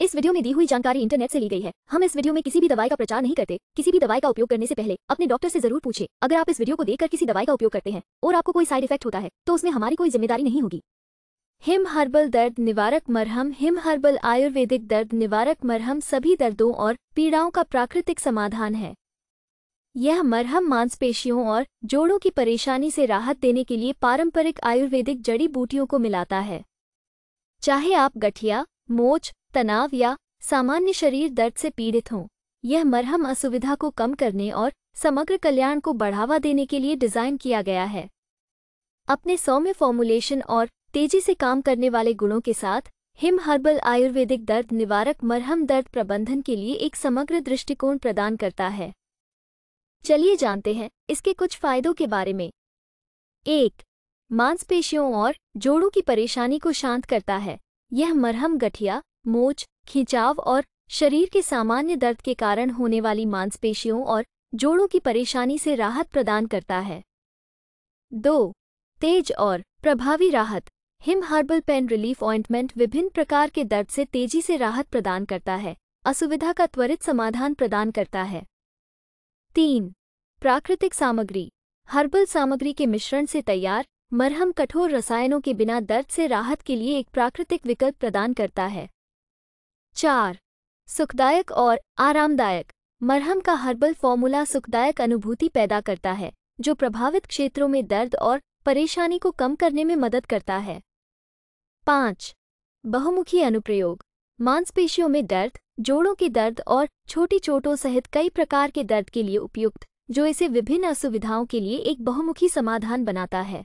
इस वीडियो में दी हुई जानकारी इंटरनेट से ली गई है हम इस वीडियो में किसी भी दवाई का प्रचार नहीं करते किसी भी दवाई का उपयोग करने से पहले अपने डॉक्टर से जरूर पूछे अगर आप इस वीडियो को देखकर किसी दवाई का उपयोग करते हैं और आपको कोई साइड इफेक्ट होता है तो उसमें हमारी कोई जिम्मेदारी नहीं होगी हिम हर्बल दर्द निवारक मरहम हिम हर्बल आयुर्वेदिक दर्द निवारक मरहम सभी दर्दों और पीड़ाओं का प्राकृतिक समाधान है यह मरहम मांसपेशियों और जोड़ों की परेशानी से राहत देने के लिए पारंपरिक आयुर्वेदिक जड़ी बूटियों को मिलाता है चाहे आप गठिया मोच तनाव या सामान्य शरीर दर्द से पीड़ित हों यह मरहम असुविधा को कम करने और समग्र कल्याण को बढ़ावा देने के लिए डिज़ाइन किया गया है अपने सौम्य फॉर्मुलेशन और तेजी से काम करने वाले गुणों के साथ हिम हर्बल आयुर्वेदिक दर्द निवारक मरहम दर्द प्रबंधन के लिए एक समग्र दृष्टिकोण प्रदान करता है चलिए जानते हैं इसके कुछ फायदों के बारे में एक मांसपेशियों और जोड़ों की परेशानी को शांत करता है यह मरहम गठिया मोच खिंचाव और शरीर के सामान्य दर्द के कारण होने वाली मांसपेशियों और जोड़ों की परेशानी से राहत प्रदान करता है दो तेज और प्रभावी राहत Him herbal pain relief ointment विभिन्न प्रकार के दर्द से तेजी से राहत प्रदान करता है असुविधा का त्वरित समाधान प्रदान करता है तीन प्राकृतिक सामग्री हर्बल सामग्री के मिश्रण से तैयार मरहम कठोर रसायनों के बिना दर्द से राहत के लिए एक प्राकृतिक विकल्प प्रदान करता है चार सुखदायक और आरामदायक मरहम का हर्बल फॉर्मूला सुखदायक अनुभूति पैदा करता है जो प्रभावित क्षेत्रों में दर्द और परेशानी को कम करने में मदद करता है पाँच बहुमुखी अनुप्रयोग मांसपेशियों में दर्द जोड़ों के दर्द और छोटी चोटों सहित कई प्रकार के दर्द के लिए उपयुक्त जो इसे विभिन्न असुविधाओं के लिए एक बहुमुखी समाधान बनाता है